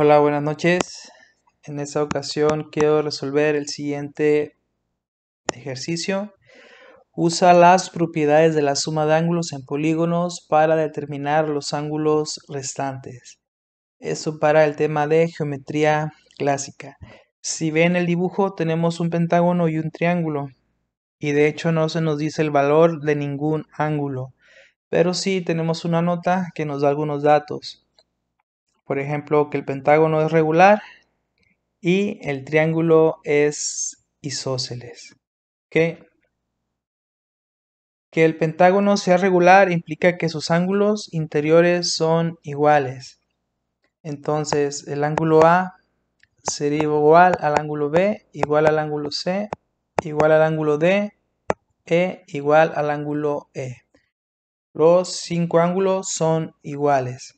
Hola, buenas noches. En esta ocasión quiero resolver el siguiente ejercicio. Usa las propiedades de la suma de ángulos en polígonos para determinar los ángulos restantes. Eso para el tema de geometría clásica. Si ven el dibujo, tenemos un pentágono y un triángulo. Y de hecho no se nos dice el valor de ningún ángulo. Pero sí tenemos una nota que nos da algunos datos por ejemplo, que el pentágono es regular y el triángulo es isósceles. Que el pentágono sea regular implica que sus ángulos interiores son iguales. Entonces, el ángulo A sería igual al ángulo B, igual al ángulo C, igual al ángulo D, E igual al ángulo E. Los cinco ángulos son iguales.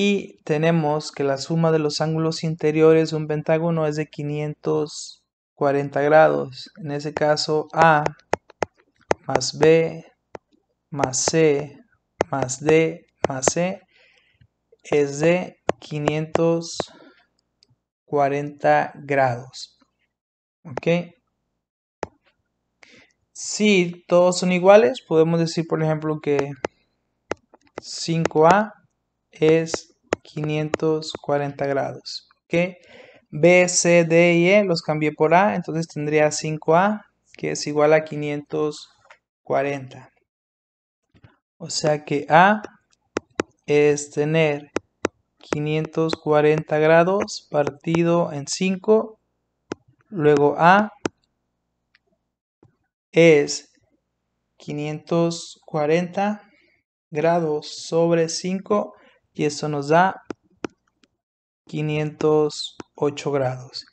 Y tenemos que la suma de los ángulos interiores de un pentágono es de 540 grados. En ese caso, A más B más C más D más C e es de 540 grados. ¿Ok? Si todos son iguales, podemos decir, por ejemplo, que 5A es 540 grados. ¿Ok? B, C, D y E los cambié por A, entonces tendría 5A, que es igual a 540. O sea que A es tener 540 grados partido en 5, luego A es 540 grados sobre 5 y eso nos da 508 grados.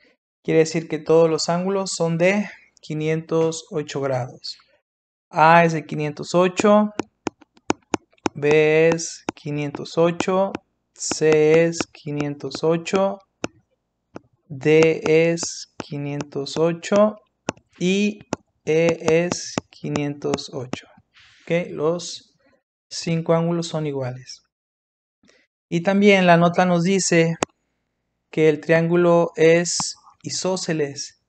Quiere decir que todos los ángulos son de 508 grados. A es de 508, B es 508, C es 508, D es 508 y E es 508. Los cinco ángulos son iguales. Y también la nota nos dice que el triángulo es isósceles.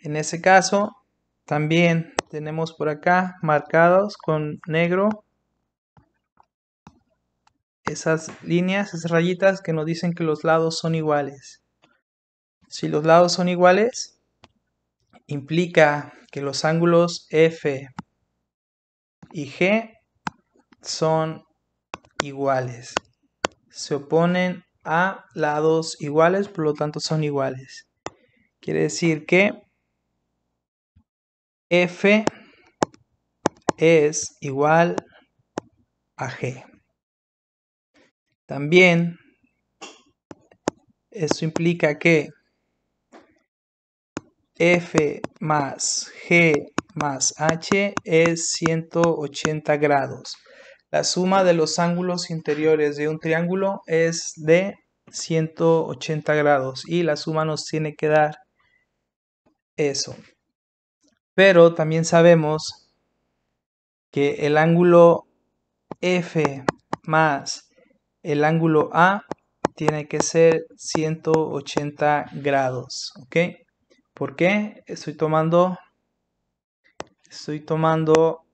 En ese caso, también tenemos por acá marcados con negro esas líneas, esas rayitas que nos dicen que los lados son iguales. Si los lados son iguales, implica que los ángulos F y G son iguales. Se oponen a lados iguales, por lo tanto son iguales. Quiere decir que F es igual a G. También eso implica que F más G más H es 180 grados. La suma de los ángulos interiores de un triángulo es de 180 grados y la suma nos tiene que dar eso. Pero también sabemos que el ángulo F más el ángulo A tiene que ser 180 grados, ¿ok? ¿Por qué? Estoy tomando, estoy tomando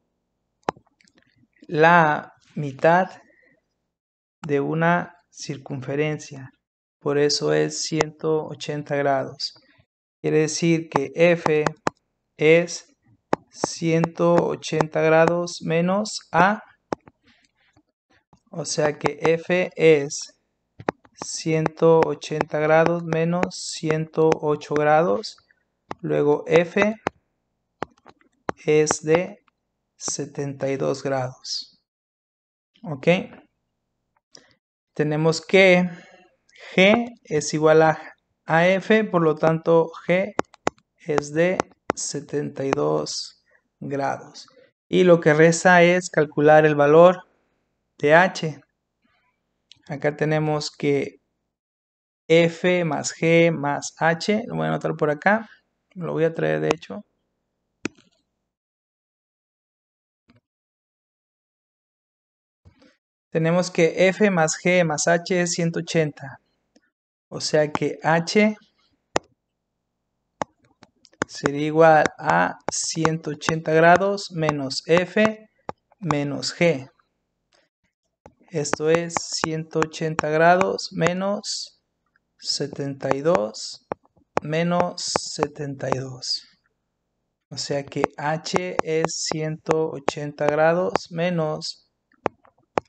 la mitad de una circunferencia. Por eso es 180 grados. Quiere decir que F es 180 grados menos A. O sea que F es 180 grados menos 108 grados. Luego F es de 72 grados. ¿Ok? Tenemos que G es igual a AF, por lo tanto G es de 72 grados. Y lo que reza es calcular el valor de H. Acá tenemos que F más G más H, lo voy a anotar por acá, lo voy a traer de hecho. tenemos que f más g más h es 180. O sea que h sería igual a 180 grados menos f menos g. Esto es 180 grados menos 72 menos 72. O sea que h es 180 grados menos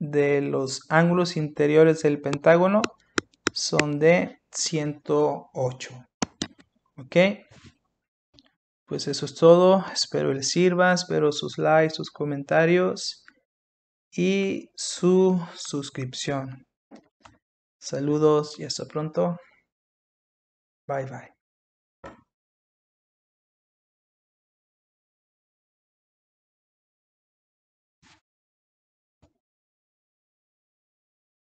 de los ángulos interiores del pentágono son de 108. ¿Ok? Pues eso es todo. Espero les sirva. Espero sus likes, sus comentarios y su suscripción. Saludos y hasta pronto. Bye bye.